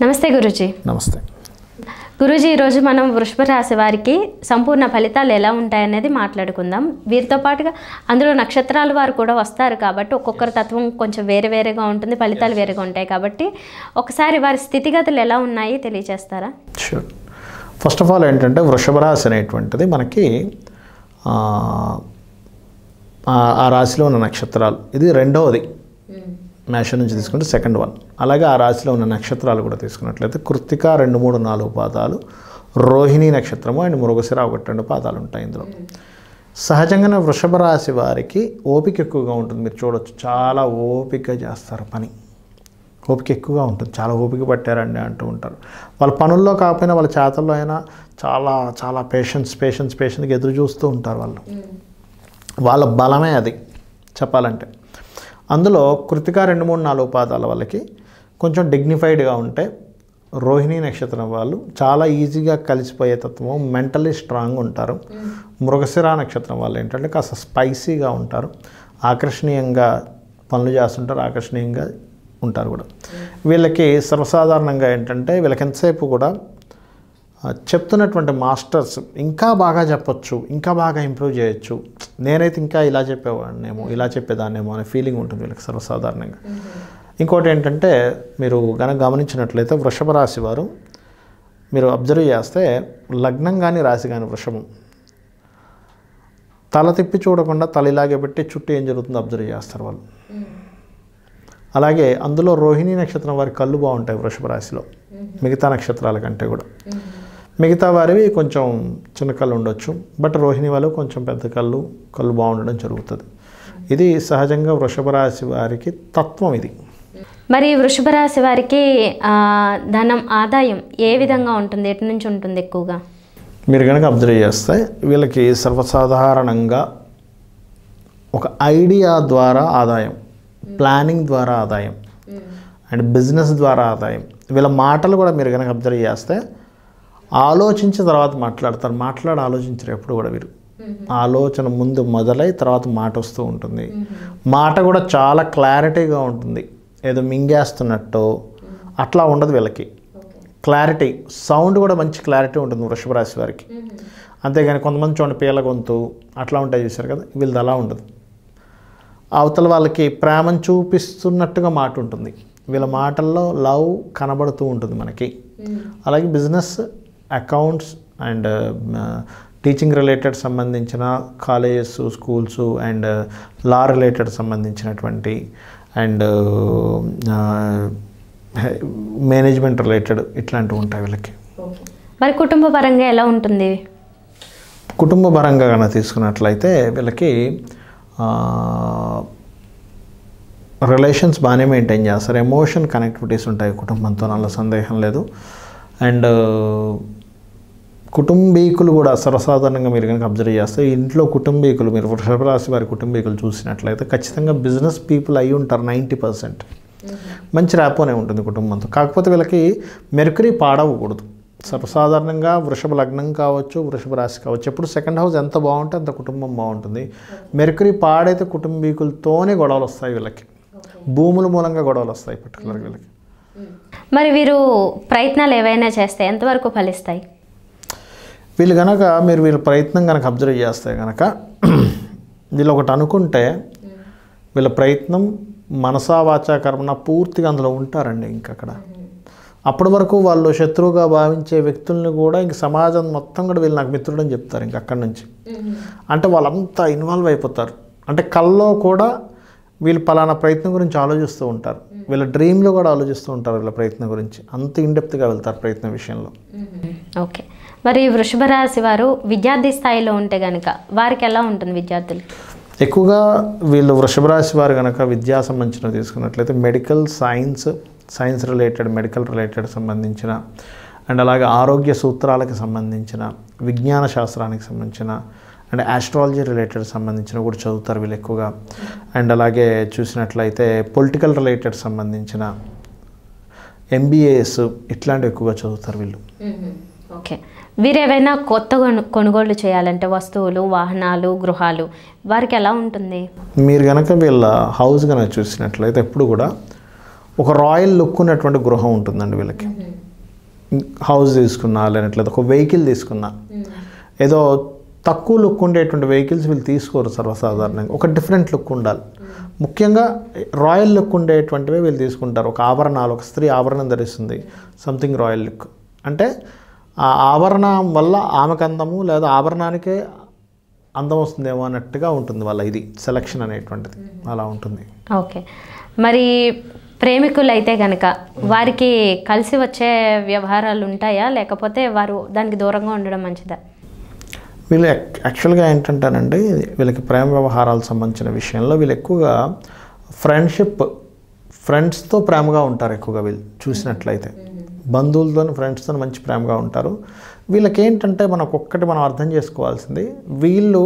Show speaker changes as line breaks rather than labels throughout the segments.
నమస్తే గురుజీ నమస్తే గురూజీ ఈరోజు మనం వృషభ రాశి వారికి సంపూర్ణ ఫలితాలు ఎలా ఉంటాయనేది మాట్లాడుకుందాం వీరితో పాటుగా అందులో నక్షత్రాలు వారు కూడా వస్తారు కాబట్టి ఒక్కొక్కరి తత్వం కొంచెం వేరే వేరేగా ఉంటుంది ఫలితాలు వేరేగా ఉంటాయి కాబట్టి ఒకసారి వారి స్థితిగతులు ఎలా ఉన్నాయి తెలియజేస్తారా
షూర్ ఫస్ట్ ఆఫ్ ఆల్ ఏంటంటే వృషభ రాశి అనేటువంటిది మనకి ఆ రాశిలో ఉన్న నక్షత్రాలు ఇది రెండవది మేషం నుంచి తీసుకుంటే సెకండ్ వన్ అలాగే ఆ రాశిలో ఉన్న నక్షత్రాలు కూడా తీసుకున్నట్లయితే కృత్తిక రెండు మూడు నాలుగు పాదాలు రోహిణి నక్షత్రము అండ్ మృగశిర ఒకటి రెండు పాదాలు ఉంటాయి ఇందులో సహజంగానే వృషభ రాశి వారికి ఓపిక ఎక్కువగా ఉంటుంది మీరు చూడవచ్చు చాలా ఓపిక చేస్తారు పని ఓపిక ఎక్కువగా ఉంటుంది చాలా ఓపిక పట్టారండి అంటూ ఉంటారు వాళ్ళ పనుల్లో కాకపోయినా వాళ్ళ చేతల్లో అయినా చాలా చాలా పేషెన్స్ పేషెన్స్ పేషెన్స్కి ఎదురు చూస్తూ ఉంటారు వాళ్ళు వాళ్ళ బలమే అది చెప్పాలంటే అందులో కృతిక రెండు మూడు నాలుగు పాదాల వాళ్ళకి కొంచెం డిగ్నిఫైడ్గా ఉంటే రోహిణి నక్షత్రం వాళ్ళు చాలా ఈజీగా కలిసిపోయే తత్వము మెంటలీ స్ట్రాంగ్ ఉంటారు hmm. మృగశిర నక్షత్రం వాళ్ళు ఏంటంటే కాస్త స్పైసీగా ఉంటారు ఆకర్షణీయంగా పనులు చేస్తుంటారు ఆకర్షణీయంగా ఉంటారు కూడా hmm. వీళ్ళకి సర్వసాధారణంగా ఏంటంటే వీళ్ళకి ఎంతసేపు కూడా చెప్తున్నటువంటి మాస్టర్స్ ఇంకా బాగా చెప్పచ్చు ఇంకా బాగా ఇంప్రూవ్ చేయొచ్చు నేనైతే ఇంకా ఇలా చెప్పేవాడినేమో ఇలా చెప్పేదాన్నేమో అనే ఫీలింగ్ ఉంటుంది వీళ్ళకి సర్వసాధారణంగా ఇంకోటి ఏంటంటే మీరు కనుక గమనించినట్లయితే వృషభ రాశి వారు మీరు అబ్జర్వ్ చేస్తే లగ్నం కానీ రాశి కానీ వృషభం తల తిప్పి చూడకుండా తల ఇలాగే పెట్టి చుట్టూ ఏం జరుగుతుందో అబ్జర్వ్ చేస్తారు వాళ్ళు అలాగే అందులో రోహిణీ నక్షత్రం వారి కళ్ళు బాగుంటాయి వృషభ రాశిలో మిగతా నక్షత్రాల కంటే కూడా మిగతా వారివి కొంచెం చిన్న కళ్ళు ఉండొచ్చు బట్ రోహిణి వాళ్ళు కొంచెం పెద్ద కళ్ళు కళ్ళు బాగుండడం జరుగుతుంది ఇది సహజంగా వృషభ రాశి వారికి తత్వం ఇది
మరి వృషభ రాశి వారికి ధనం ఆదాయం ఏ విధంగా ఉంటుంది ఎటు నుంచి ఉంటుంది ఎక్కువగా
మీరు కనుక అబ్జర్వ్ చేస్తే వీళ్ళకి సర్వసాధారణంగా ఒక ఐడియా ద్వారా ఆదాయం ప్లానింగ్ ద్వారా ఆదాయం అండ్ బిజినెస్ ద్వారా ఆదాయం వీళ్ళ మాటలు కూడా మీరు కనుక అబ్జర్వ్ చేస్తే ఆలోచించిన తర్వాత మాట్లాడతారు మాట్లాడి ఆలోచించరు ఎప్పుడు కూడా వీరు ఆలోచన ముందు మొదలై తర్వాత మాట వస్తూ ఉంటుంది మాట కూడా చాలా క్లారిటీగా ఉంటుంది ఏదో మింగేస్తున్నట్టు అట్లా ఉండదు వీళ్ళకి క్లారిటీ సౌండ్ కూడా మంచి క్లారిటీ ఉంటుంది వృషభ రాశి వారికి అంతేగాని కొంతమంది చూడండి పీల గొంతు అట్లా ఉంటాయి చూశారు కదా వీళ్ళది అలా ఉండదు అవతల వాళ్ళకి ప్రేమను చూపిస్తున్నట్టుగా మాట ఉంటుంది వీళ్ళ మాటల్లో లవ్ కనబడుతూ ఉంటుంది మనకి అలాగే business accounts and teaching related సంబంధించిన colleges schools and law related సంబంధించినటువంటి అండ్ మేనేజ్మెంట్ రిలేటెడ్ ఇట్లాంటివి ఉంటాయి వీళ్ళకి
మరి కుటుంబ పరంగా ఎలా ఉంటుంది
కుటుంబ పరంగా కనుక తీసుకున్నట్లయితే వీళ్ళకి రిలేషన్స్ బాగానే మెయింటైన్ చేస్తారు ఎమోషన్ కనెక్టివిటీస్ ఉంటాయి కుటుంబంతో నల్ల సందేహం లేదు అండ్ కుటుంబీకులు కూడా సర్వసాధారణంగా మీరు కనుక అబ్జర్వ్ చేస్తే ఇంట్లో కుటుంబీకులు మీరు వృషభ రాశి వారి కుటుంబీకులు చూసినట్లయితే ఖచ్చితంగా బిజినెస్ పీపుల్ అయి ఉంటారు నైంటీ పర్సెంట్ మంచి రాపోనే ఉంటుంది కుటుంబంతో కాకపోతే వీళ్ళకి మెరుకరీ పాడవకూడదు సర్వసాధారణంగా వృషభ లగ్నం కావచ్చు వృషభ రాశి కావచ్చు ఎప్పుడు సెకండ్ హౌస్ ఎంత బాగుంటే అంత కుటుంబం బాగుంటుంది మెరుకరీ పాడైతే కుటుంబీకులతోనే గొడవలు వస్తాయి వీళ్ళకి భూముల మూలంగా గొడవలు వస్తాయి పర్టికులర్గా వీళ్ళకి
మరి వీరు ప్రయత్నాలు ఏవైనా చేస్తే ఎంతవరకు ఫలిస్తాయి
వీళ్ళు కనుక మీరు వీళ్ళ ప్రయత్నం కనుక అబ్జర్వ్ చేస్తే కనుక వీళ్ళు ఒకటి అనుకుంటే వీళ్ళ ప్రయత్నం మనసావాచా కర్మన పూర్తిగా అందులో ఉంటారండి ఇంకక్కడ అప్పటి వరకు వాళ్ళు శత్రువుగా భావించే వ్యక్తుల్ని కూడా ఇంక సమాజం మొత్తం కూడా వీళ్ళు నాకు మిత్రుడని చెప్తారు ఇంక అక్కడి నుంచి అంటే వాళ్ళంతా ఇన్వాల్వ్ అయిపోతారు అంటే కల్లో కూడా వీళ్ళు పలానా ప్రయత్నం గురించి ఆలోచిస్తూ ఉంటారు వీళ్ళ డ్రీమ్లో కూడా ఆలోచిస్తూ ఉంటారు వీళ్ళ ప్రయత్నం గురించి అంత ఇన్డెప్త్గా వెళ్తారు ప్రయత్నం విషయంలో
ఓకే మరి వృషభ రాశి వారు విద్యార్థి స్థాయిలో ఉంటే కనుక వారికి ఎలా ఉంటుంది విద్యార్థులు
ఎక్కువగా వీళ్ళు వృషభ రాశి వారు కనుక విద్యా సంబంధించిన తీసుకున్నట్లయితే medical science science related medical related సంబంధించిన అండ్ అలాగే ఆరోగ్య సూత్రాలకు సంబంధించిన విజ్ఞాన శాస్త్రానికి సంబంధించిన అండ్ ఆస్ట్రాలజీ రిలేటెడ్ సంబంధించిన కూడా చదువుతారు వీళ్ళు ఎక్కువగా అండ్ అలాగే చూసినట్లయితే పొలిటికల్ రిలేటెడ్ సంబంధించిన ఎంబీఏఎస్ ఇట్లాంటివి ఎక్కువగా చదువుతారు వీళ్ళు
ఓకే వీరేవైనా కొత్త కొనుగోళ్లు చేయాలంటే వస్తువులు వాహనాలు గృహాలు వారికి ఎలా ఉంటుంది
మీరు కనుక వీళ్ళ హౌస్ కనుక చూసినట్లయితే ఎప్పుడు కూడా ఒక రాయల్ లుక్ ఉన్నటువంటి గృహం ఉంటుందండి వీళ్ళకి హౌస్ తీసుకున్నా లేనట్లయితే ఒక వెహికల్ తీసుకున్నా ఏదో తక్కువ లుక్ ఉండేటువంటి వెహికల్స్ వీళ్ళు తీసుకోరు సర్వసాధారణంగా ఒక డిఫరెంట్ లుక్ ఉండాలి ముఖ్యంగా రాయల్ లుక్ ఉండేటువంటివి వీళ్ళు తీసుకుంటారు ఒక ఆభరణాలు ఒక స్త్రీ ఆభరణం ధరిస్తుంది సంథింగ్ రాయల్ లుక్ అంటే ఆ ఆభరణం వల్ల ఆమెకు అందము లేదా ఆభరణానికే అందం వస్తుందేమో అన్నట్టుగా ఉంటుంది వాళ్ళ ఇది సెలక్షన్ అనేటువంటిది అలా ఉంటుంది
ఓకే మరి ప్రేమికులైతే కనుక వారికి కలిసి వచ్చే వ్యవహారాలు ఉంటాయా లేకపోతే వారు దానికి దూరంగా ఉండడం మంచిదా
వీళ్ళు యాక్చువల్గా ఏంటంటానండి వీళ్ళకి ప్రేమ వ్యవహారాలకు సంబంధించిన విషయంలో వీళ్ళు ఎక్కువగా ఫ్రెండ్షిప్ ఫ్రెండ్స్తో ప్రేమగా ఉంటారు ఎక్కువగా వీళ్ళు చూసినట్లయితే బంధువులతో ఫ్రెండ్స్తో మంచి ప్రేమగా ఉంటారు వీళ్ళకి ఏంటంటే మనకు ఒక్కటి మనం అర్థం చేసుకోవాల్సింది వీళ్ళు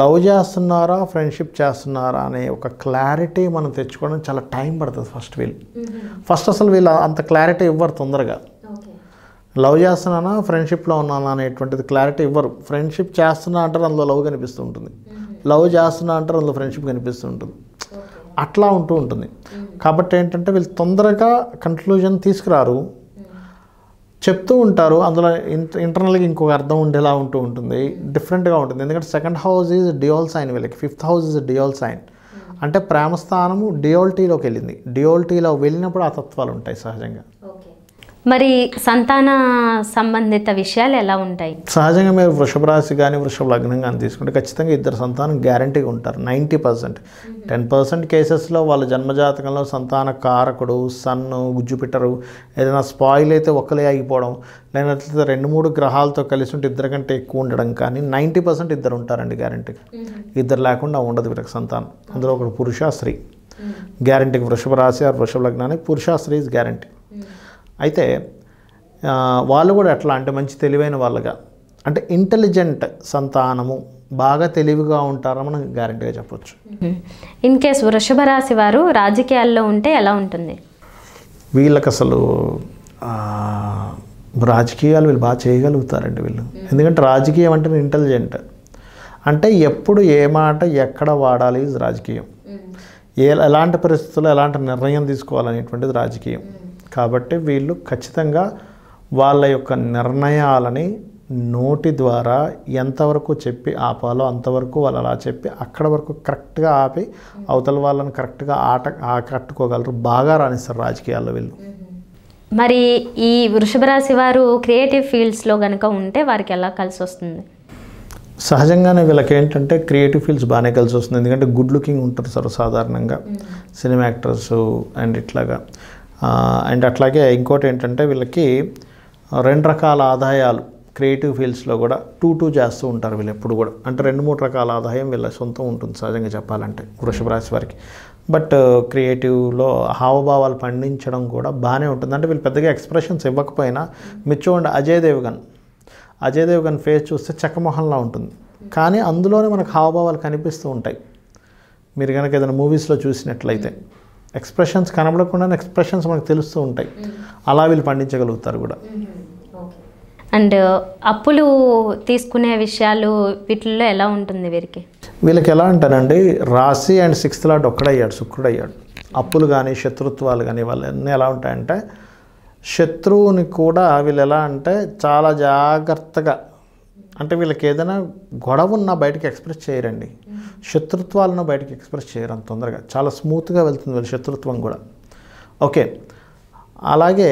లవ్ చేస్తున్నారా ఫ్రెండ్షిప్ చేస్తున్నారా అనే ఒక క్లారిటీ మనం తెచ్చుకోవడం చాలా టైం పడుతుంది ఫస్ట్ వీళ్ళు ఫస్ట్ అసలు వీళ్ళు అంత క్లారిటీ ఇవ్వరు తొందరగా లవ్ చేస్తున్నానా ఫ్రెండ్షిప్లో ఉన్నానా అనేటువంటిది క్లారిటీ ఇవ్వరు ఫ్రెండ్షిప్ చేస్తున్నా అంటారు అందులో లవ్ కనిపిస్తూ ఉంటుంది లవ్ చేస్తున్నా అంటారు అందులో ఫ్రెండ్షిప్ కనిపిస్తూ ఉంటుంది అట్లా ఉంటూ ఉంటుంది కాబట్టి ఏంటంటే వీళ్ళు తొందరగా కన్క్లూజన్ తీసుకురారు చెప్తూ ఉంటారు అందులో ఇంటర్నల్గా ఇంకొక అర్థం ఉండేలా ఉంటూ ఉంటుంది డిఫరెంట్గా ఉంటుంది ఎందుకంటే second house is dual sign వీళ్ళకి fifth house is dual sign అంటే ప్రేమస్థానము డియోల్టీలోకి వెళ్ళింది డియోల్టీలో వెళ్ళినప్పుడు ఆ తత్వాలు ఉంటాయి సహజంగా
మరి సంతాన సంబంధిత విషయాలు ఎలా ఉంటాయి
సహజంగా మీరు వృషభ రాశి కానీ వృషభ లగ్నం కానీ తీసుకుంటే ఖచ్చితంగా ఇద్దరు సంతానం గ్యారంటీగా ఉంటారు నైంటీ పర్సెంట్ టెన్ పర్సెంట్ కేసెస్లో వాళ్ళ జన్మజాతకంలో సంతాన కారకుడు సన్ను గుజ్జుపిట్టరు ఏదైనా స్పాయిల్ అయితే ఒక్కలే ఆగిపోవడం లేనట్లయితే రెండు మూడు గ్రహాలతో కలిసి ఉంటే ఇద్దరు కంటే ఎక్కువ ఉండడం కానీ నైంటీ పర్సెంట్ ఇద్దరు ఉంటారండి గ్యారంటీగా ఇద్దరు లేకుండా ఉండదు వీళ్ళకి సంతానం అందులో ఒకడు పురుష స్త్రీ గ్యారంటీకి వృషభ రాశి ఆ వృషభ లగ్నానికి పురుష స్త్రీ ఇస్ గ్యారంటీ అయితే వాళ్ళు కూడా ఎట్లా అంటే మంచి తెలివైన వాళ్ళుగా అంటే ఇంటెలిజెంట్ సంతానము బాగా తెలివిగా ఉంటారని మనం గ్యారంటీగా చెప్పొచ్చు
ఇన్ కేస్ వృషభ రాశి వారు రాజకీయాల్లో ఉంటే ఎలా ఉంటుంది
వీళ్ళకి అసలు రాజకీయాలు వీళ్ళు బాగా చేయగలుగుతారండి వీళ్ళు ఎందుకంటే రాజకీయం అంటే ఇంటెలిజెంట్ అంటే ఎప్పుడు ఏ మాట ఎక్కడ వాడాలి రాజకీయం ఏ ఎలాంటి పరిస్థితుల్లో ఎలాంటి నిర్ణయం తీసుకోవాలనేటువంటిది రాజకీయం కాబట్టి వీళ్ళు ఖచ్చితంగా వాళ్ళ యొక్క నిర్ణయాలని నోటి ద్వారా ఎంతవరకు చెప్పి ఆపాలో అంతవరకు వాళ్ళు అలా చెప్పి అక్కడ వరకు కరెక్ట్గా ఆపి అవతల వాళ్ళని కరెక్ట్గా ఆట ఆకట్టుకోగలరు బాగా రాణిస్తారు రాజకీయాల్లో వీళ్ళు
మరి ఈ వృషభ రాశి వారు క్రియేటివ్ ఫీల్డ్స్లో కనుక ఉంటే వారికి ఎలా కలిసి
వస్తుంది
సహజంగానే వీళ్ళకి ఏంటంటే క్రియేటివ్ ఫీల్డ్స్ బాగానే కలిసి వస్తుంది ఎందుకంటే గుడ్ లుకింగ్ ఉంటారు సార్ సాధారణంగా సినిమా యాక్టర్స్ అండ్ ఇట్లాగా అండ్ అట్లాగే ఇంకోటి ఏంటంటే వీళ్ళకి రెండు రకాల ఆదాయాలు క్రియేటివ్ ఫీల్డ్స్లో కూడా టూ టూ చేస్తూ ఉంటారు వీళ్ళు ఎప్పుడు కూడా అంటే రెండు మూడు రకాల ఆదాయం వీళ్ళ సొంతం ఉంటుంది సహజంగా చెప్పాలంటే వృషభ రాశి వారికి బట్ క్రియేటివ్లో హావభావాలు పండించడం కూడా బాగానే ఉంటుంది అంటే వీళ్ళు పెద్దగా ఎక్స్ప్రెషన్స్ ఇవ్వకపోయినా మీరు చూడండి అజయ్ దేవ్గన్ అజయ్ దేవ్గన్ ఫేస్ చూస్తే చక్కమొహంలా ఉంటుంది కానీ అందులోనే మనకు హావభావాలు కనిపిస్తూ ఉంటాయి మీరు కనుక ఏదైనా మూవీస్లో చూసినట్లయితే ఎక్స్ప్రెషన్స్ కనబడకుండా ఎక్స్ప్రెషన్స్ మనకు తెలుస్తూ ఉంటాయి అలా వీళ్ళు పండించగలుగుతారు కూడా
అండ్ అప్పులు తీసుకునే విషయాలు వీటిల్లో ఎలా ఉంటుంది వీరికి
వీళ్ళకి ఎలా అంటానండి రాశి అండ్ సిక్స్త్ లాట్ ఒక్కడయ్యాడు శుక్రుడు అయ్యాడు అప్పులు కానీ శత్రుత్వాలు కానీ వాళ్ళన్నీ ఎలా ఉంటాయంటే శత్రువుని కూడా వీళ్ళు ఎలా అంటే చాలా జాగ్రత్తగా అంటే వీళ్ళకి ఏదైనా గొడవ ఉన్నా బయటకు ఎక్స్ప్రెస్ చేయరండి శత్రుత్వాలను బయటకు ఎక్స్ప్రెస్ చేయరు అంత తొందరగా చాలా స్మూత్గా వెళ్తుంది వీళ్ళ శత్రుత్వం కూడా ఓకే అలాగే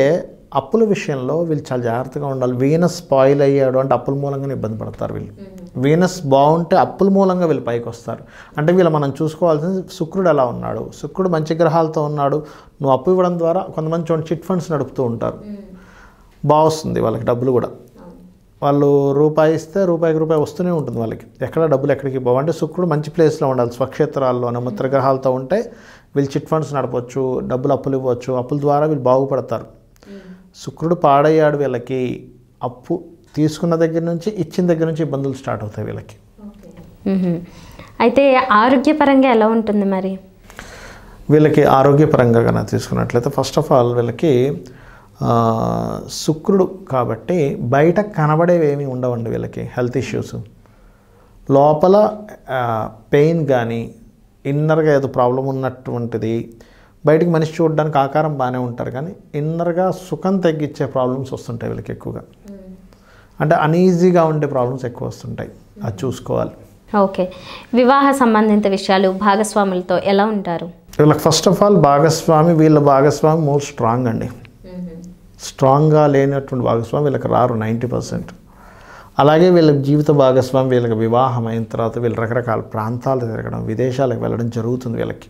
అప్పుల విషయంలో వీళ్ళు చాలా జాగ్రత్తగా ఉండాలి వీనస్ స్పాయిల్ అయ్యాడు అంటే అప్పుల మూలంగానే ఇబ్బంది పడతారు వీళ్ళు వీనస్ బాగుంటే అప్పుల మూలంగా వీళ్ళు పైకి వస్తారు అంటే వీళ్ళు మనం చూసుకోవాల్సింది శుక్రుడు ఎలా ఉన్నాడు శుక్రుడు మంచి గ్రహాలతో ఉన్నాడు నువ్వు అప్పు ఇవ్వడం ద్వారా కొంతమంది చిట్ ఫండ్స్ నడుపుతూ ఉంటారు బాగుస్తుంది వాళ్ళకి డబ్బులు కూడా వాళ్ళు రూపాయి ఇస్తే రూపాయికి రూపాయి వస్తూనే ఉంటుంది వాళ్ళకి ఎక్కడ డబ్బులు ఎక్కడికి పోవు అంటే శుక్రుడు మంచి ప్లేస్లో ఉండాలి స్వక్షేత్రాల్లోనే మిత్రగ్రహాలతో ఉంటే వీళ్ళు చిట్ ఫండ్స్ నడపచ్చు డబ్బులు అప్పులు ఇవ్వచ్చు అప్పుల ద్వారా వీళ్ళు బాగుపడతారు శుక్రుడు పాడయ్యాడు వీళ్ళకి అప్పు తీసుకున్న దగ్గర నుంచి ఇచ్చిన దగ్గర నుంచి ఇబ్బందులు స్టార్ట్ అవుతాయి వీళ్ళకి
అయితే ఆరోగ్యపరంగా ఎలా ఉంటుంది మరి
వీళ్ళకి ఆరోగ్యపరంగా కనుక తీసుకున్నట్లయితే ఫస్ట్ ఆఫ్ ఆల్ వీళ్ళకి శుక్రుడు కాబట్టి బయట కనబడేవేమీ ఉండవండి వీళ్ళకి హెల్త్ ఇష్యూస్ లోపల పెయిన్ కానీ ఇన్నర్గా ఏదో ప్రాబ్లం ఉన్నటువంటిది బయటికి మనిషి చూడడానికి ఆకారం బాగానే ఉంటారు కానీ ఇన్నర్గా సుఖం తగ్గించే ప్రాబ్లమ్స్ వస్తుంటాయి వీళ్ళకి ఎక్కువగా అంటే అన్ఈజీగా ఉండే ప్రాబ్లమ్స్ ఎక్కువ వస్తుంటాయి అది చూసుకోవాలి
ఓకే వివాహ సంబంధిత విషయాలు భాగస్వాములతో ఎలా ఉంటారు
వీళ్ళకి ఫస్ట్ ఆఫ్ ఆల్ భాగస్వామి వీళ్ళ భాగస్వామి మోర్ స్ట్రాంగ్ అండి స్ట్రాంగ్గా లేనటువంటి భాగస్వామి వీళ్ళకి రారు నైంటీ పర్సెంట్ అలాగే వీళ్ళ జీవిత భాగస్వామి వీళ్ళకి వివాహం అయిన తర్వాత వీళ్ళు రకరకాల ప్రాంతాలు తిరగడం విదేశాలకు వెళ్ళడం జరుగుతుంది వీళ్ళకి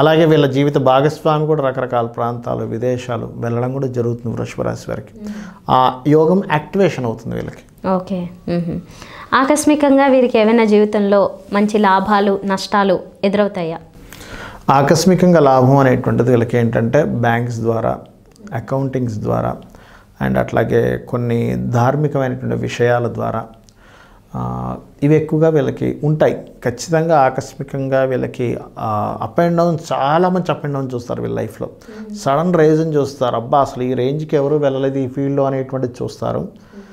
అలాగే వీళ్ళ జీవిత భాగస్వామి కూడా రకరకాల ప్రాంతాలు విదేశాలు వెళ్ళడం కూడా జరుగుతుంది వృషభరాశి వారికి ఆ యోగం యాక్టివేషన్ అవుతుంది వీళ్ళకి
ఓకే ఆకస్మికంగా వీరికి ఏమైనా జీవితంలో మంచి లాభాలు నష్టాలు ఎదురవుతాయా
ఆకస్మికంగా లాభం అనేటువంటిది వీళ్ళకి ఏంటంటే బ్యాంక్స్ ద్వారా అకౌంటింగ్స్ ద్వారా అండ్ అట్లాగే కొన్ని ధార్మికమైనటువంటి విషయాల ద్వారా ఇవి ఎక్కువగా వీళ్ళకి ఉంటాయి ఖచ్చితంగా ఆకస్మికంగా వీళ్ళకి అప్ అండ్ డౌన్ చాలా మంచి అప్ అండ్ డౌన్ చూస్తారు వీళ్ళ లైఫ్లో సడన్ రేంజ్ని చూస్తారు అబ్బా అసలు ఈ రేంజ్కి ఎవరు వెళ్ళలేదు ఈ ఫీల్డ్లో అనేటువంటిది చూస్తారు hmm.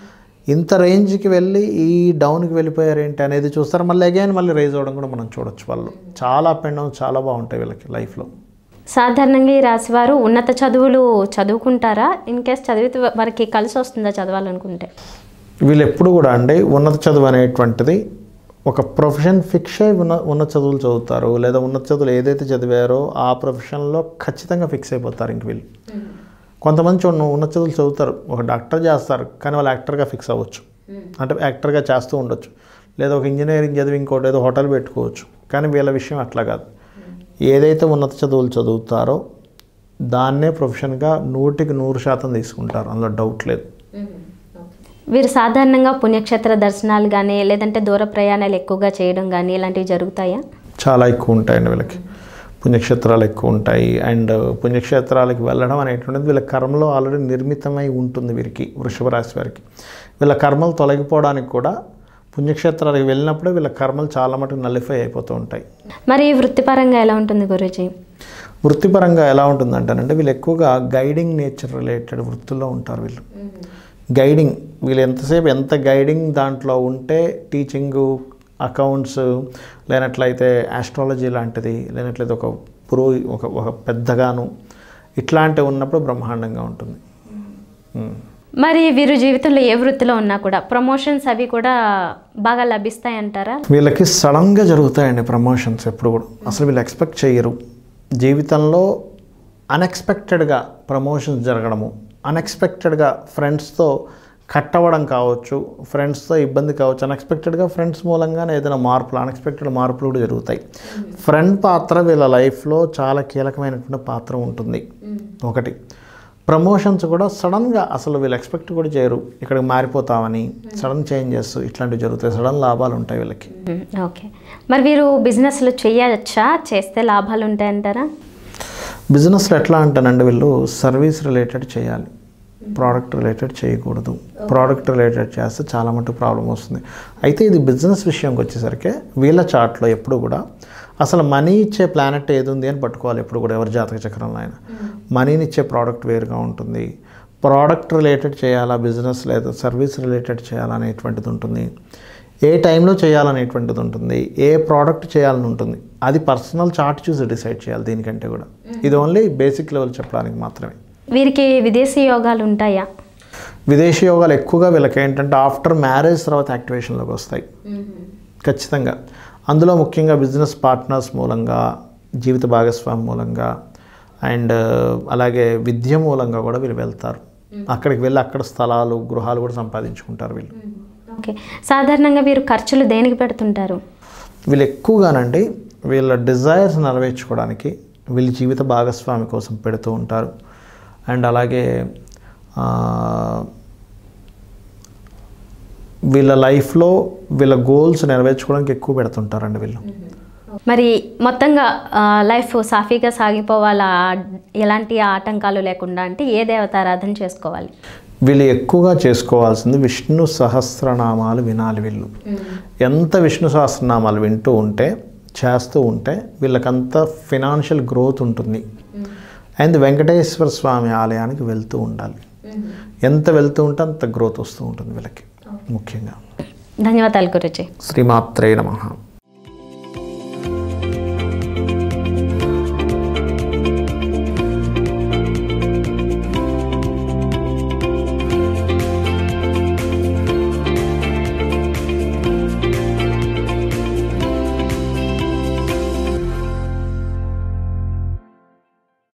ఇంత రేంజ్కి వెళ్ళి ఈ డౌన్కి వెళ్ళిపోయారు ఏంటి అనేది చూస్తారు మళ్ళీ అగైన్ మళ్ళీ రేజ్ అవ్వడం కూడా మనం చూడొచ్చు వాళ్ళు hmm. చాలా అప్ అండ్ డౌన్ చాలా బాగుంటాయి వీళ్ళకి లైఫ్లో
సాధారణంగా ఈ రాశివారు ఉన్నత చదువులు చదువుకుంటారా ఇన్ కేస్ చదివితే వారికి కలిసి వస్తుందా చదవాలనుకుంటే
వీళ్ళు ఎప్పుడు కూడా అండి ఉన్నత చదువు అనేటువంటిది ఒక ప్రొఫెషన్ ఫిక్స్ అయి ఉన్న ఉన్నత చదువులు చదువుతారు లేదా ఉన్నత చదువులు ఏదైతే చదివారో ఆ ప్రొఫెషన్లో ఖచ్చితంగా ఫిక్స్ అయిపోతారు ఇంక వీళ్ళు hmm. కొంతమంది చూడండి ఉన్నత చదువులు చదువుతారు ఒక డాక్టర్ చేస్తారు కానీ వాళ్ళు యాక్టర్గా ఫిక్స్ అవ్వచ్చు hmm. అంటే యాక్టర్గా చేస్తూ ఉండొచ్చు లేదా ఒక ఇంజనీరింగ్ చదివి ఇంకోటి ఏదో హోటల్ పెట్టుకోవచ్చు కానీ వీళ్ళ విషయం అట్లా కాదు ఏదైతే ఉన్నత చదువులు చదువుతారో దాన్నే ప్రొఫెషన్గా నూటికి నూరు శాతం తీసుకుంటారు అందులో డౌట్ లేదు
వీరు సాధారణంగా పుణ్యక్షేత్ర దర్శనాలు కానీ లేదంటే దూర ప్రయాణాలు ఎక్కువగా చేయడం కానీ ఇలాంటివి జరుగుతాయా
చాలా ఎక్కువ ఉంటాయండి వీళ్ళకి పుణ్యక్షేత్రాలు ఎక్కువ ఉంటాయి అండ్ పుణ్యక్షేత్రాలకు వెళ్ళడం అనేటువంటిది వీళ్ళ కర్మలో ఆల్రెడీ నిర్మితమై ఉంటుంది వీరికి వృషభ రాశి వారికి వీళ్ళ కర్మలు తొలగిపోవడానికి కూడా పుణ్యక్షేత్రాలకు వెళ్ళినప్పుడే వీళ్ళ కర్మలు చాలా మటుకు నలిఫై అయిపోతూ ఉంటాయి
మరి వృత్తిపరంగా ఎలా ఉంటుంది గురుజీ
వృత్తిపరంగా ఎలా ఉంటుంది అంటారంటే వీళ్ళు ఎక్కువగా గైడింగ్ నేచర్ రిలేటెడ్ వృత్తుల్లో ఉంటారు వీళ్ళు గైడింగ్ వీళ్ళు ఎంతసేపు ఎంత గైడింగ్ దాంట్లో ఉంటే టీచింగు అకౌంట్స్ లేనట్లయితే ఆస్ట్రాలజీ లాంటిది లేనట్లయితే ఒక పురో ఒక ఒక పెద్దగాను ఇట్లాంటివి ఉన్నప్పుడు బ్రహ్మాండంగా ఉంటుంది
మరి వీరు జీవితంలో ఏ వృత్తిలో ఉన్నా కూడా ప్రమోషన్స్ అవి కూడా బాగా లభిస్తాయి అంటారా
వీళ్ళకి సడన్గా జరుగుతాయండి ప్రమోషన్స్ ఎప్పుడు కూడా అసలు వీళ్ళు ఎక్స్పెక్ట్ చేయరు జీవితంలో అన్ఎక్స్పెక్టెడ్గా ప్రమోషన్స్ జరగడము అన్ఎక్స్పెక్టెడ్గా ఫ్రెండ్స్తో కట్టవడం కావచ్చు ఫ్రెండ్స్తో ఇబ్బంది కావచ్చు అన్ఎక్స్పెక్టెడ్గా ఫ్రెండ్స్ మూలంగానే ఏదైనా మార్పులు అన్ఎక్స్పెక్టెడ్ మార్పులు కూడా జరుగుతాయి hmm. ఫ్రెండ్ పాత్ర వీళ్ళ లైఫ్లో చాలా కీలకమైనటువంటి పాత్ర ఉంటుంది hmm. ఒకటి ప్రమోషన్స్ కూడా సడన్గా అసలు వీళ్ళు ఎక్స్పెక్ట్ కూడా చేయరు ఇక్కడికి మారిపోతామని hmm. సడన్ చేంజెస్ ఇట్లాంటివి జరుగుతాయి సడన్ లాభాలు ఉంటాయి వీళ్ళకి
ఓకే hmm. మరి వీరు బిజినెస్లో చేయచ్చా చేస్తే లాభాలు ఉంటాయంటారా
బిజినెస్లో ఎట్లా అంటానండి వీళ్ళు సర్వీస్ రిలేటెడ్ చేయాలి hmm. ప్రోడక్ట్ రిలేటెడ్ చేయకూడదు ప్రోడక్ట్ రిలేటెడ్ చేస్తే చాలా మటుకు ప్రాబ్లం వస్తుంది అయితే ఇది బిజినెస్ విషయంకి వచ్చేసరికి వీళ్ళ చాట్లో ఎప్పుడు కూడా అసలు మనీ ఇచ్చే ప్లానెట్ ఏది ఉంది అని పట్టుకోవాలి ఎప్పుడు కూడా ఎవరి జాతక చక్రంలో అయినా మనీని hmm. ఇచ్చే ప్రోడక్ట్ వేరుగా ఉంటుంది ప్రోడక్ట్ రిలేటెడ్ చేయాలా బిజినెస్ లేదా సర్వీస్ రిలేటెడ్ చేయాలా అనేటువంటిది ఉంటుంది ఏ టైంలో చేయాలనేటువంటిది ఉంటుంది ఏ ప్రోడక్ట్ చేయాలని ఉంటుంది అది పర్సనల్ చార్ట్ చూసి డిసైడ్ చేయాలి దీనికంటే కూడా hmm. ఇది ఓన్లీ బేసిక్ లెవెల్ చెప్పడానికి మాత్రమే
వీరికి విదేశీ యోగాలు ఉంటాయా
విదేశీ యోగాలు ఎక్కువగా వీళ్ళకి ఏంటంటే ఆఫ్టర్ మ్యారేజ్ తర్వాత యాక్టివేషన్లోకి వస్తాయి hmm. ఖచ్చితంగా అందులో ముఖ్యంగా బిజినెస్ పార్ట్నర్స్ మూలంగా జీవిత భాగస్వామి మూలంగా అండ్ uh, అలాగే విద్య మూలంగా కూడా వీళ్ళు వెళ్తారు hmm. అక్కడికి వెళ్ళి అక్కడ స్థలాలు గృహాలు కూడా సంపాదించుకుంటారు వీళ్ళు
ఓకే సాధారణంగా వీరు ఖర్చులు దేనికి పెడుతుంటారు
వీళ్ళు ఎక్కువగానండి వీళ్ళ డిజైర్స్ నెరవేర్చుకోవడానికి వీళ్ళు జీవిత భాగస్వామి కోసం పెడుతూ ఉంటారు అండ్ అలాగే uh, వీళ్ళ లైఫ్లో వీళ్ళ గోల్స్ నెరవేర్చుకోవడానికి ఎక్కువ పెడుతుంటారండి వీళ్ళు
మరి మొత్తంగా లైఫ్ సాఫీగా సాగిపోవాలా ఎలాంటి ఆటంకాలు లేకుండా అంటే ఏ దేవతారాధన చేసుకోవాలి
వీళ్ళు ఎక్కువగా చేసుకోవాల్సింది విష్ణు సహస్రనామాలు వినాలి వీళ్ళు ఎంత విష్ణు సహస్రనామాలు వింటూ ఉంటే చేస్తూ ఉంటే వీళ్ళకంత ఫినాన్షియల్ గ్రోత్ ఉంటుంది అండ్ వెంకటేశ్వర స్వామి ఆలయానికి వెళ్తూ ఉండాలి ఎంత వెళ్తూ ఉంటే అంత గ్రోత్ వస్తూ ఉంటుంది వీళ్ళకి ముఖ్యంగా
ధన్యవాదాలు గురుజీ
శ్రీమాత్రే నమ